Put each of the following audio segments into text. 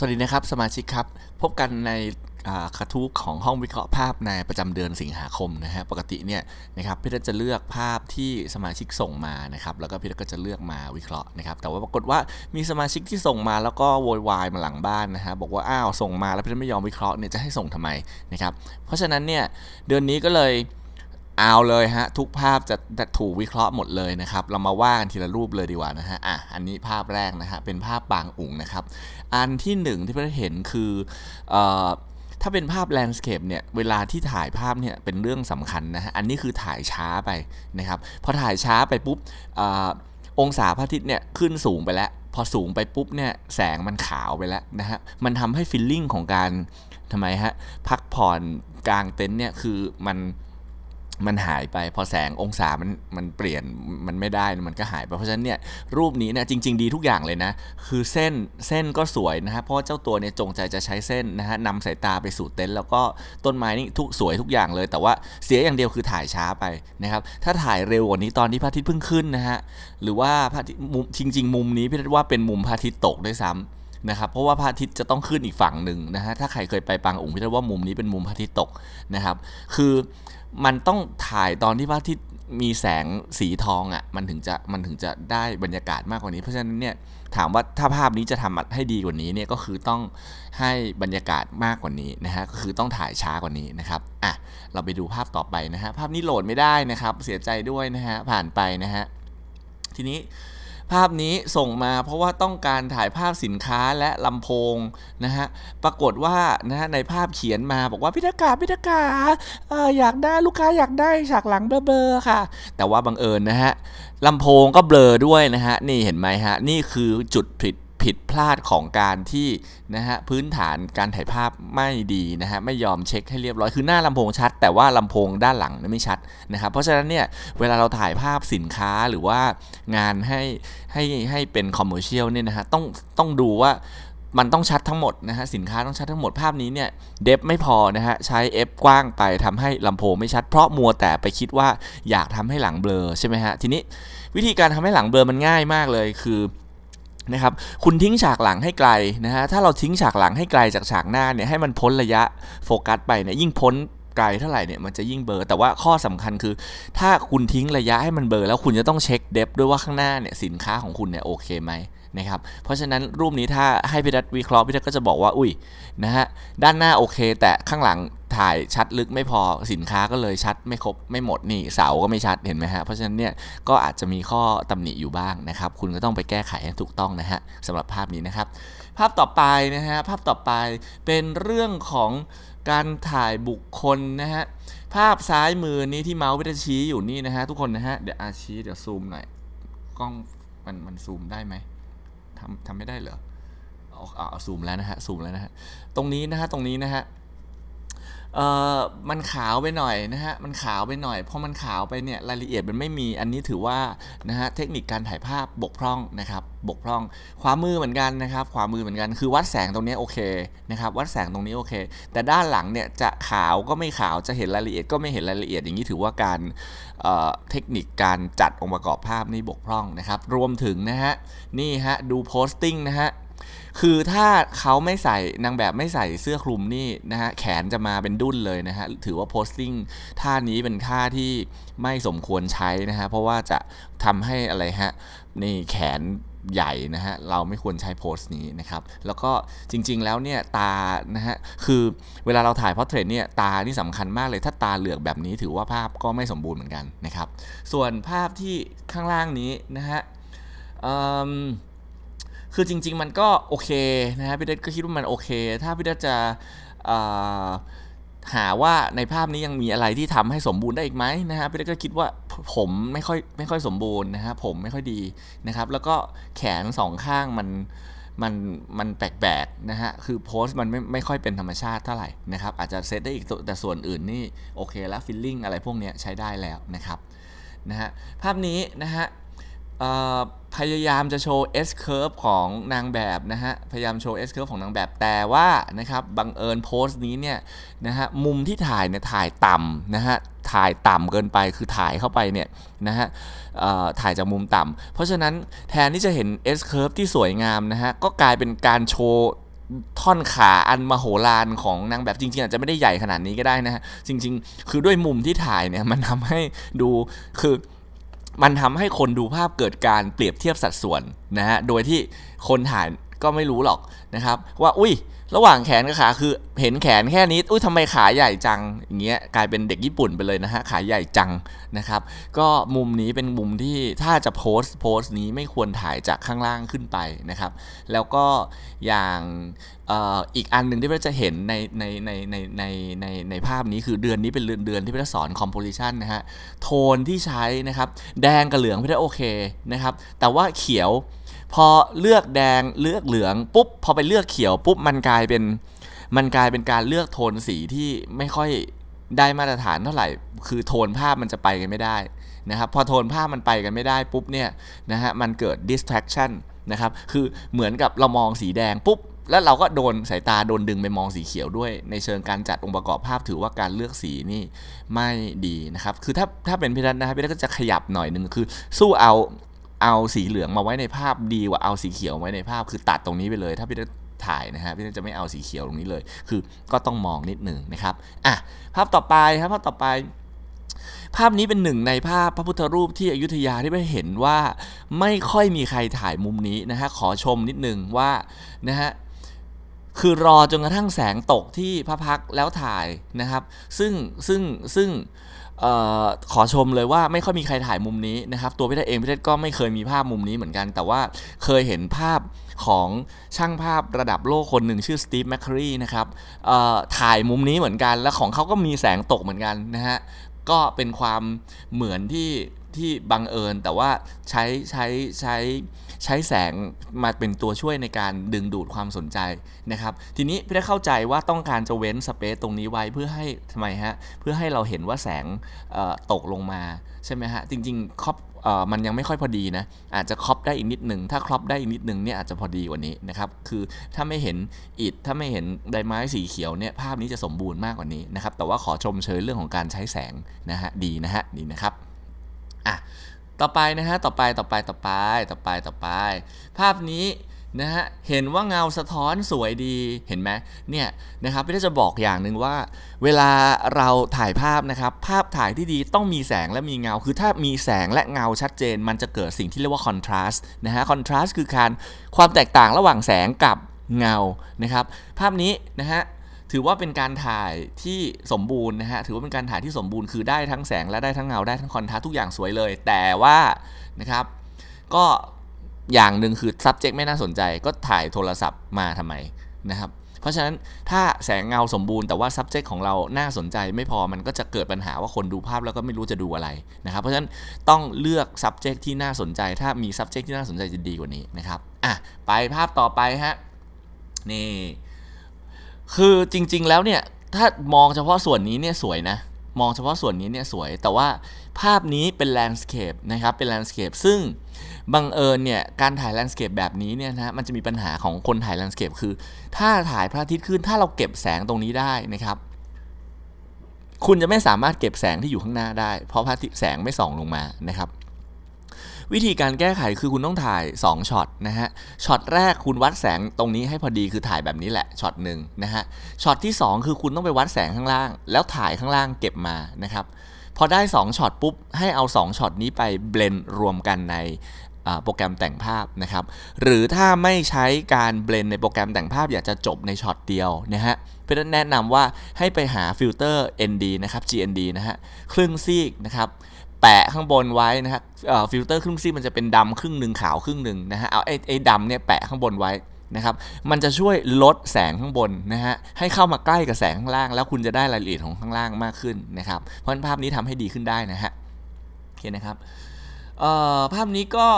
สวัสดีนะครับ สมาชิกครับพบกันในกระทู้ของห้องวิเคราะห์ภาพในประจำเดือนสิงหาคมนะฮะปกติเนี่ยนะครับพี่ทัจะเลือกภาพที่สมาชิกส่งมานะครับแล้วก็พี่ทัก็จะเลือกมาวิเคราะห์นะครับแต่ว่าปรากฏว่ามีสมาชิกที่ส่งมาแล้วก็โวยวายมาหลังบ้านนะฮะบอกว่า อ้าวส่งมาแล้วพี่ทัไม่ยอมวิเคราะห์เนี่ยจะให้ส่งทำไมนะครับ เพราะฉะนั้นเนี่ยเดือนนี้ก็เลยเอาเลยฮะ ทุกภาพจะถูกวิเคราะห์หมดเลยนะครับ เรามาว่ากันทีละรูปเลยดีกว่านะฮะอ่ะอันนี้ภาพแรกนะฮะเป็นภาพปางอุ๋งนะครับอันที่หนึ่งที่เพื่อนเห็นคืออถ้าเป็นภาพแลนด์สเคปเนี่ยเวลาที่ถ่ายภาพเนี่ยเป็นเรื่องสำคัญนะฮะอันนี้คือถ่ายช้าไปนะครับพอถ่ายช้าไปปุ๊บอองศาพระอาทิตย์เนี่ยขึ้นสูงไปแล้ว พอสูงไปปุ๊บเนี่ยแสงมันขาวไปแล้วนะฮะมันทำให้ฟิลลิ่งของการทำไมฮะพักผ่อนกลางเต็นท์เนี่ยคือมันมันหายไปพอแสงองศามันมันเปลี่ยนมันไม่ได้มันก็หายไปเพราะฉะนั้นเนี่ยรูปนี้เนี่ยจริง ๆ ดีทุกอย่างเลยนะ คือเส้นเส้นก็สวยนะฮะเพราะเจ้าตัวเนี่ยจงใจจะใช้เส้นนะฮะนำสายตาไปสู่เต็นท์แล้วก็ต้นไม้นี่ทุกสวยทุกอย่างเลย แต่ว่าเสียอย่างเดียวคือถ่ายช้าไปนะครับ ถ้าถ่ายเร็วกว่านี้ตอนที่พระอาทิตย์เพิ่งขึ้นนะฮะหรือว่าพระอาทิตย์มุมจริง ๆ มุมนี้พี่นัดว่าเป็นมุมพระอาทิตย์ตกด้วยซ้ำนะครับ เพราะว่าพระอาทิตย์จะ ต้องขึ้นอีกฝั่งหนึ่งนะฮะ ถ้า ใครเคยไปปางอุ๋งพี่จะว่ามุมนี้เป็นมุมพระอาทิตย์ตกนะครับ คือมันต้องถ่ายตอนที่พระอาทิตย์มีแสงสีทองอะ่ะ มันถึงจะมันถึงจะได้บรรยากาศมากกว่านี้ เพราะฉะนั้นเนี่ยถามว่าถ้าภาพนี้จะทำให้ดีกว่านี้เนี่ยก็คือต้องให้บรรยากาศมากกว่านี้นะฮะก็คือต้องถ่ายช้ากว่านี้นะครับ อ่ะ เราไปดูภาพต่อไปนะฮะ ภาพนี้โหลดไม่ได้นะครับ เสียใจด้วยนะฮะ ผ่านไปนะฮะ ทีนี้ภาพนี้ส่งมาเพราะว่าต้องการถ่ายภาพสินค้าและลำโพง นะฮะ ปรากฏว่านะฮะในภาพเขียนมาบอกว่าพิธากาพิธากาออยากได้ลูกค้าอยากได้ฉากหลังเบลอๆค่ะ แต่ว่าบังเอิญนะฮะ ลำโพงก็เบลอด้วยนะฮะนี่เห็นไหมฮะ นี่คือจุดผิดผิดพลาดของการที่ นะฮะพื้นฐานการถ่ายภาพไม่ดีนะฮะไม่ยอมเช็คให้เรียบร้อยคือ หน้าลำโพงชัด แต่ว่าลำโพงด้านหลังไม่ชัดนะครับเพราะฉะนั้นเนี่ยเวลาเราถ่ายภาพสินค้าหรือว่างานให้ให้ให้เป็นคอมเมอร์เชียลเนี่ยนะฮะต้องต้องดูว่ามันต้องชัดทั้งหมดนะฮะสินค้าต้องชัดทั้งหมดภาพนี้เนี่ยเดฟไม่พอนะฮะใช้ F กว้างไปทำให้ลำโพงไม่ชัด เพราะ มัวแต่ไปคิดว่าอยากทำให้หลังเบลอใช่ไหมฮะทีนี้วิธีการทำให้หลังเบลอมันง่าย มากเลยคือนะครับ คุณทิ้งฉากหลังให้ไกลนะฮะ ถ้าเราทิ้งฉากหลังให้ไกลจากฉากหน้าเนี่ย ให้มันพ้นระยะโฟกัสไปเนี่ย ยิ่งพ้นไกลเท่าไหร่เนี่ย มันจะยิ่งเบอร์แต่ว่าข้อสำคัญคือ ถ้าคุณทิ้งระยะให้มันเบอร์แล้วคุณจะต้องเช็คเดฟด้วยว่าข้างหน้าเนี่ย สินค้าของคุณเนี่ยโอเคไหมนะครับ เพราะฉะนั้นรูปนี้ถ้าให้พี่ดัตวิเคราะห์พี่ดัตก็จะบอกว่า อุ้ย นะฮะ ด้านหน้าโอเค แต่ข้างหลังถ่ายชัดลึกไม่พอสินค้าก็เลยชัดไม่ครบไม่หมดนี่เสาก็ไม่ชัดเห็นไหมฮะเพราะฉะนั้นเนี่ยก็อาจจะมีข้อตำหนิอยู่บ้างนะครับ คุณก็ต้องไปแก้ไขให้ถูกต้องนะฮะสำหรับภาพนี้นะครับ ภาพต่อไปนะฮะภาพต่อไปเป็นเรื่องของการถ่ายบุคคลนะฮะภาพซ้ายมือนี้ที่เมาส์วิทชี้อยู่นี่นะฮะทุกคนนะฮะเดี๋ยวอาชี้เดี๋ยวซูมหน่อยกล้องมันมันซูมได้ไหมทำทำไม่ได้เหรอเอา เอาซูมแล้วนะฮะซูมแล้วนะฮะตรงนี้นะฮะตรงนี้นะฮะเออมันขาวไปหน่อยนะฮะ มันขาวไปหน่อยพอมันขาวไปเนี่ยรายละเอียดมันไม่มี อันนี้ถือว่านะฮะเทคนิคการถ่ายภาพบกพร่องนะครับบกพร่อง ขวามือเหมือนกันนะครับขวามือเหมือนกัน คือวัดแสงตรงนี้โอเคนะครับวัดแสงตรงนี้โอเค แต่ด้านหลังเนี่ยจะขาวก็ไม่ขาวจะเห็นรายละเอียดก็ไม่เห็นรายละเอียดอย่างนี้ถือว่าการเเทคนิคการจัดองค์ประกอบภาพนี่บกพร่องนะครับ รวมถึงนะฮะนี่ฮะดูโพสติ้งนะฮะคือถ้าเขาไม่ใส่นางแบบไม่ใส่เสื้อคลุมนี่นะฮะแขนจะมาเป็นดุ้นเลยนะฮะถือว่าโพสติ้งท่านี้เป็นค่าที่ไม่สมควรใช้นะฮะเพราะว่าจะทำให้อะไรฮะนี่แขนใหญ่นะฮะเราไม่ควรใช้โพสต์นี้นะครับ แล้วก็จริงๆแล้วเนี่ยตานะฮะคือเวลาเราถ่ายพอร์เทรตเนี่ยตานี่สำคัญมากเลยถ้าตาเหลือกแบบนี้ถือว่าภาพก็ไม่สมบูรณ์เหมือนกันนะครับ ส่วนภาพที่ข้างล่างนี้นะฮะคือจริง ๆมันก็โอเคนะฮะพี่เดชก็คิดว่ามันโอเคถ้าพี่เดชจะหาว่าในภาพนี้ยังมีอะไรที่ทำให้สมบูรณ์ได้อีกไหมนะฮะพี่เดชกก็คิดว่าผมไม่ค่อยไม่ค่อยสมบูรณ์นะฮะผมไม่ค่อยดีนะครับแล้วก็แขนสองข้างมันมันมันแปลกๆนะฮะคือโพสต์มันไม่ไม่ค่อยเป็นธรรมชาติเท่าไหร่นะครับ อาจจะเซตได้อีกแต่ส่วนอื่นนี่โอเคแล้วฟิลลิ่งอะไรพวกนี้ใช้ได้แล้วนะครับนะฮะภาพนี้นะฮะพยายามจะโชว์ S curve ของนางแบบนะฮะพยายามโชว์ S curve ของนางแบบแต่ว่านะครับบังเอิญโพสต์นี้เนี่ยนะฮะมุมที่ถ่าย เนี่ย ถ่ายต่ำนะฮะ ถ่ายต่ำเกินไปคือถ่ายเข้าไป เนี่ยนะฮะถ่ายจากมุมต่ำเพราะฉะนั้นแทนที่จะเห็น S curve ที่สวยงามนะฮะก็กลายเป็นการโชว์ ท่อนขาอันมโหฬารของนางแบบจริงๆ อาจจะไม่ได้ใหญ่ขนาดนี้ก็ได้นะฮะจริงๆ คือด้วยมุมที่ถ่ายเนี่ยมันทำให้ดูคือมันทำให้คนดูภาพเกิดการเปรียบเทียบสัดส่วนนะฮะ โดยที่คนถ่ายก็ไม่รู้หรอกนะครับว่าอุ้ยระหว่างแขนกับขาคือเห็นแขนแค่นี้อุ้ยทำไมขาใหญ่จังอย่างเงี้ยกลายเป็นเด็กญี่ปุ่นไปเลยนะฮะขาใหญ่จังนะครับ ก็มุมนี้เป็นมุมที่ถ้าจะโพสต์โพสต์นี้ไม่ควรถ่ายจากข้างล่างขึ้นไปนะครับ แล้วก็อย่างอีกอันหนึ่งที่เราจะเห็นในในในในในในในภาพนี้คือเดือนนี้เป็นเดือนเดือนที่พจะสอนคอมโพสิชันนะฮะโทนที่ใช้นะครับแดงกับเหลืองพี่ดะโอเคนะครับแต่ว่าเขียวพอเลือกแดงเลือกเหลืองปุ๊บพอไปเลือกเขียวปุ๊บมันกลายเป็นมันกลายเป็นการเลือกโทนสีที่ไม่ค่อยได้มาตรฐานเท่าไหร่ คือโทนภาพมันจะไปกันไม่ได้นะครับพอโทนภาพมันไปกันไม่ได้ปุ๊บเนี่ยนะฮะมันเกิด distraction นะครับคือเหมือนกับเรามองสีแดงปุ๊บแล้วเราก็โดนสายตาโดนดึงไปมองสีเขียวด้วยในเชิงการจัดองค์ประกอบภาพถือว่าการเลือกสีนี่ไม่ดีนะครับคือถ้าถ้าเป็นพิรันนะครับพิรันก็จะขยับหน่อยหนึ่งคือสู้เอาเอาสีเหลืองมาไว้ในภาพดีกว่าเอาสีเขียวไว้ในภาพคือตัดตรงนี้ไปเลย ถ้าพี่ถ่ายนะฮะพี่จะไม่เอาสีเขียวตรงนี้เลย คือก็ต้องมองนิดหนึ่งนะครับอ่ะภาพต่อไปครับภาพต่อไป ภาพนี้เป็นหนึ่งในภาพพระพุทธรูปที่อยุธยาที่ไปเห็นว่าไม่ค่อยมีใครถ่ายมุมนี้นะฮะขอชมนิดหนึ่งว่านะฮะคือรอจนกระทั่งแสงตกที่พระพักแล้วถ่ายนะครับ ซึ่งซึ่งซึ่งขอชมเลยว่าไม่ค่อยมีใครถ่ายมุมนี้นะครับตัวพี่เทศเองพี่เทศก็ไม่เคยมีภาพมุมนี้เหมือนกัน แต่ว่าเคยเห็นภาพของช่างภาพระดับโลกคนหนึ่งชื่อสตีฟแมคครีนะครับถ่ายมุมนี้เหมือนกัน และของเขาก็มีแสงตกเหมือนกันนะฮะก็เป็นความเหมือนที่ที่บังเอิญแต่ว่าใช้ใช้ใช้ใช้แสงมาเป็นตัวช่วยในการดึงดูดความสนใจนะครับ ทีนี้พี่ได้เข้าใจว่าต้องการจะเว้นสเปซตรงนี้ไว้เพื่อให้ทำไมฮะเพื่อให้เราเห็นว่าแสงตกลงมาใช่ไหมฮะจริงๆครอบมันยังไม่ค่อยพอดีนะอาจจะครอบได้อีกนิดหนึ่งถ้าครอบได้อีกนิดหนึ่งเนี่ยอาจจะพอดีกว่านี้นะครับคือถ้าไม่เห็นอิดถ้าไม่เห็นใบไม้สีเขียวเนี่ยภาพนี้จะสมบูรณ์มากกว่านี้นะครับแต่ว่าขอชมเชยเรื่องของการใช้แสงนะฮะดีนะฮะดีนะครับ่ะต่อไปนะฮะต่อไปต่อไปต่อไปต่อไปต่อไปภาพนี้นะฮะเห็นว่าเงาสะท้อนสวยดีเห็นไหมเนี่ยนะครับพี่จะบอกอย่างหนึ่งว่าเวลาเราถ่ายภาพนะครับ ภาพถ่ายที่ดีต้องมีแสงและมีเงา คือถ้ามีแสงและเงาชัดเจน มันจะเกิดสิ่งที่เรียกว่าคอนทราสต์นะฮะคอนทราสต์คือการความแตกต่างระหว่างแสงกับเงานะครับ ภาพนี้นะฮะถือว่าเป็นการถ่ายที่สมบูรณ์นะฮะ ถือว่าเป็นการถ่ายที่สมบูรณ์ คือได้ทั้งแสงและได้ทั้งเงา ได้ทั้งคอนทราสทุกอย่างสวยเลย แต่ว่านะครับ ก็อย่างหนึ่งคือ subject ไม่น่าสนใจ ก็ถ่ายโทรศัพท์มาทำไมนะครับ เพราะฉะนั้นถ้าแสงเงาสมบูรณ์แต่ว่า subject ของเรา น่าสนใจไม่พอ มันก็จะเกิดปัญหาว่าคนดูภาพแล้วก็ไม่รู้จะดูอะไรนะครับ เพราะฉะนั้นต้องเลือก subject ที่น่าสนใจ ถ้ามี subject ที่น่าสนใจจะดีกว่านี้นะครับอ่ะไปภาพต่อไปฮะ นี่คือจริงๆ แล้วเนี่ยถ้ามองเฉพาะส่วนนี้เนี่ยสวยนะมองเฉพาะส่วนนี้เนี่ยสวยแต่ว่าภาพนี้เป็นแลนด์สเคปนะครับเป็นแลนด์สเคปซึ่งบังเอิญเนี่ยการถ่ายแลนด์สเคปแบบนี้เนี่ยนะมันจะมีปัญหาของคนถ่ายแลนด์สเคปคือถ้าถ่ายพระอาทิตย์ขึ้นถ้าเราเก็บแสงตรงนี้ได้นะครับ คุณจะไม่สามารถเก็บแสงที่อยู่ข้างหน้าได้ เพราะพระอาทิตย์แสงไม่ส่องลงมานะครับวิธีการแก้ไขคือคุณต้องถ่าย2ช็อตนะฮะช็อตแรกคุณวัดแสงตรงนี้ให้พอดีคือถ่ายแบบนี้แหละช็อตหนึ่งนะฮะช็อตที่2 คือคุณต้องไปวัดแสงข้างล่าง แล้วถ่ายข้างล่างเก็บมานะครับพอได้2ช็อตปุ๊บให้เอา2ช็อตนี้ไปเบลนรวมกันในโปรแกรมแต่งภาพนะครับหรือถ้าไม่ใช้การเบลนในโปรแกรมแต่งภาพอยากจะจบในช็อตเดียวนะฮะเพื่อนแนะนำว่าให้ไปหาฟิลเตอร์ ND นะครับ GND นะฮะครึ่งซีกนะครับแปะข้างบนไว้นะฮะฟิลเตอร์ครึ่งซีมันจะเป็นดำ ครึ่งหนึ่งขาวครึ่งหนึ่งนะฮะ เอาไอ้ไอ้ดำเนี่ยแปะข้างบนไว้นะครับ มันจะช่วยลดแสงข้างบนนะฮะ ให้เข้ามาใกล้กับแสงข้างล่างแล้วคุณจะได้รายละเอียดของข้างล่างมากขึ้นนะครับ เพราะภาพนี้ทำให้ดีขึ้นได้นะฮะโอเคนะครับเอ่อภาพนี้ก็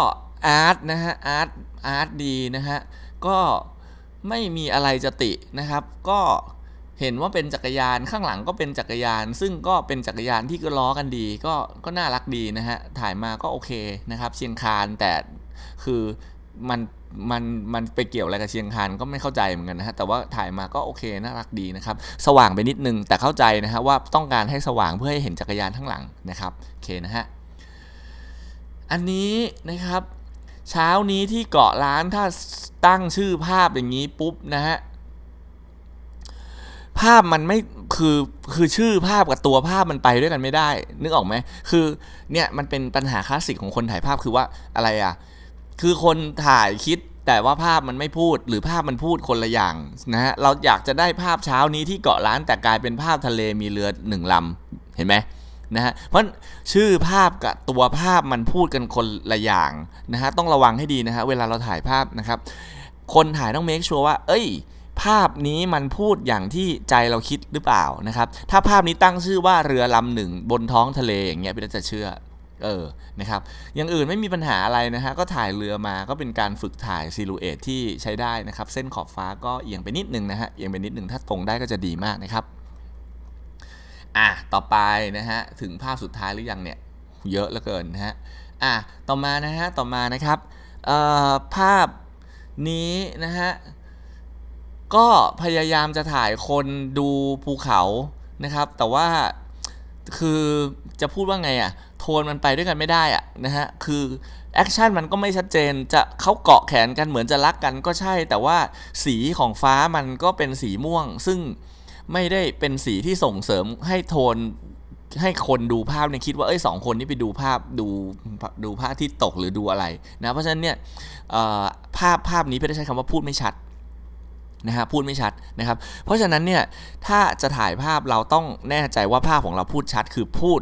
อาร์ตนะฮะ อาร์ต อาร์ตดี นะฮะ ก็ไม่มีอะไรจะตินะครับ ก็เห็นว่าเป็นจักรยานข้างหลังก็เป็นจักรยาน ซึ่งก็เป็นจักรยานที่ก็ล้อกันดีก็ก็น่ารักดีนะฮะถ่ายมาก็โอเคนะครับ เชียงคานแต่คือมันมันมันไปเกี่ยวอะไรกับเชียงคานก็ไม่เข้าใจเหมือนกันนะฮะแต่ว่าถ่ายมาก็โอเค น่ารักดีนะครับ สว่างไปนิดนึงแต่เข้าใจนะฮะว่าต้องการให้สว่างเพื่อให้เห็นจักรยานข้างหลังนะครับโอเคนะฮะอันนี้นะครับเช้านี้ที่เกาะล้านถ้าตั้งชื่อภาพอย่างนี้ปุ๊บนะฮะภาพมันไม่คือ คือชื่อภาพกับตัวภาพมันไปด้วยกันไม่ได้นึกออกไหม คือเนี่ยมันเป็นปัญหาคลาสสิกของคนถ่ายภาพคือว่าอะไรอ่ะคือคนถ่ายคิด แต่ว่าภาพมันไม่พูด หรือภาพมันพูดคน ละอย่างนะฮะเราอยากจะได้ภาพเช้านี้ที่เกาะล้านแต่กลายเป็นภาพทะเลมีเรือหนึ่งลำเห็นไหมนะฮะเพราะชื่อภาพกับตัวภาพมันพูดกันคนละอย่างนะฮะต้องระวังให้ดีนะฮะเวลาเราถ่ายภาพนะครับ คนถ่ายต้องเมคชัวร์ว่าเอ้ยภาพนี้มันพูดอย่างที่ใจเราคิดหรือเปล่านะครับ ถ้าภาพนี้ตั้งชื่อว่าเรือลำหนึ่ง บนท้องทะเลอย่างเงี้ยพี่จะเชื่อเออนะครับ อย่างอื่นไม่มีปัญหาอะไรนะฮะก็ถ่ายเรือมาก็เป็นการฝึกถ่ายซิลูเอตที่ใช้ได้นะครับ เส้นขอบฟ้าก็เอียงไปนิดนึงนะฮะเอียงไปนิดนึงถ้าตรงได้ก็จะดีมากนะครับอ่ะต่อไปนะฮะถึงภาพสุดท้ายหรือยังเนี่ย เยอะเหลือเกินนะฮะอ่ะต่อมานะฮะต่อมานะครับเอ่อภาพนี้นะฮะก็พยายามจะถ่ายคนดูภู เขา นะ ครับ แต่ว่าคือจะพูดว่า ไงอะ่ะ โทนมันไปด้วยกันไม่ได้อะนะ ฮะ คือ แอคชั่น มันก็ไม่ชัดเจน จะเขาเกาะแขนกันเหมือนจะรักกันก็ใช่แต่ว่าสีของฟ้ามันก็เป็นสีม่วง ซึ่งไม่ได้เป็นสีที่ส่งเสริมให้โทนให้คนดูภาพเนี่ยคิดว่าเอ้ยสองคนนี้ไปดูภาพดูดูภาพที่ตกหรือดูอะไรนะเพราะฉะนั้นเนี่ยภาพภาพนี้เพื่อใช้คำว่าพูดไม่ชัดนะฮะพูดไม่ชัดนะครับ เพราะฉะนั้นเนี่ยถ้าจะถ่ายภาพเราต้องแน่ใจว่าภาพของเราพูดชัด คือพูด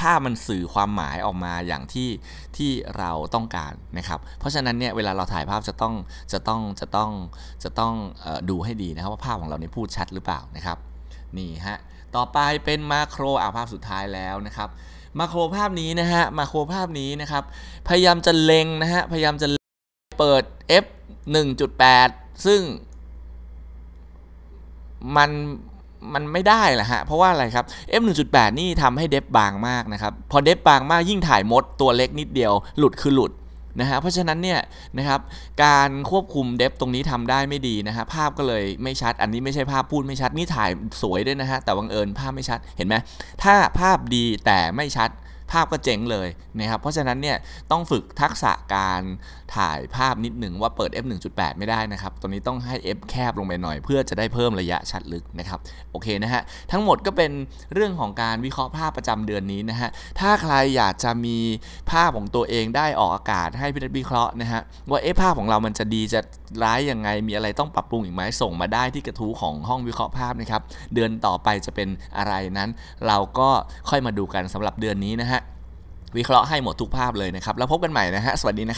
ภาพมันสื่อความหมายออกมาอย่างที่ที่เราต้องการนะครับ เพราะฉะนั้นเนี่ยเวลาเราถ่ายภาพจะต้อง จะต้องจะต้องจะต้องดูให้ดีนะครับว่าภาพของเราเนี่ยพูดชัดหรือเปล่านะครับนี่ฮะต่อไปเป็นมาโครอาภาพสุดท้ายแล้วนะครับ มาโครภาพนี้นะฮะมาโครภาพนี้นะครับพยายามจะเล็งนะฮะพยายามจะเปิด f 1.8 ซึ่งมัน มันไม่ได้แหละฮะเพราะว่าอะไร ครับ F 1.8 นี่ทำให้เดฟบางมาก นะครับ พอเดฟบางมากยิ่งถ่ายมด ตัวเล็กนิดเดียว หลุดคือหลุด นะฮะ เพราะฉะนั้นเนี่ยนะครับการควบคุมเดฟตรงนี้ทำได้ไม่ดีนะฮะภาพก็เลยไม่ชัด อันนี้ไม่ใช่ภาพพูดไม่ชัดนี่ถ่ายสวยด้วยนะฮะแต่บังเอิญภาพไม่ชัดเห็นไหม ถ้าภาพดีแต่ไม่ชัด ภาพก็เจ๋งเลยนะครับเพราะฉะนั้นเนี่ยต้องฝึกทักษะการถ่ายภาพนิดหนึ่งว่าเปิด f 1.8ไม่ได้นะครับตอนนี้ต้องให้ f แคบลงไปหน่อยเพื่อจะได้เพิ่มระยะชัดลึกนะครับ โอเคนะฮะ ทั้งหมดก็เป็นเรื่องของการวิเคราะห์ภาพประจำเดือนนี้นะฮะ ถ้าใครอยากจะมีภาพของตัวเองได้ออกอากาศให้พี่นัทวิเคราะห์นะฮะว่าเอ๊ะภาพของเรามันจะดีจะร้ายยังไง มีอะไรต้องปรับปรุงอีกไหมส่งมาได้ที่กระทู้ของห้องวิเคราะห์ภาพนะครับ เดือนต่อไปจะเป็นอะไรนั้น เราก็ค่อยมาดูกันสำหรับเดือนนี้นะฮะวิเคราะห์ให้หมดทุกภาพเลยนะครับแล้วพบกันใหม่นะฮะ สวัสดีนะครับ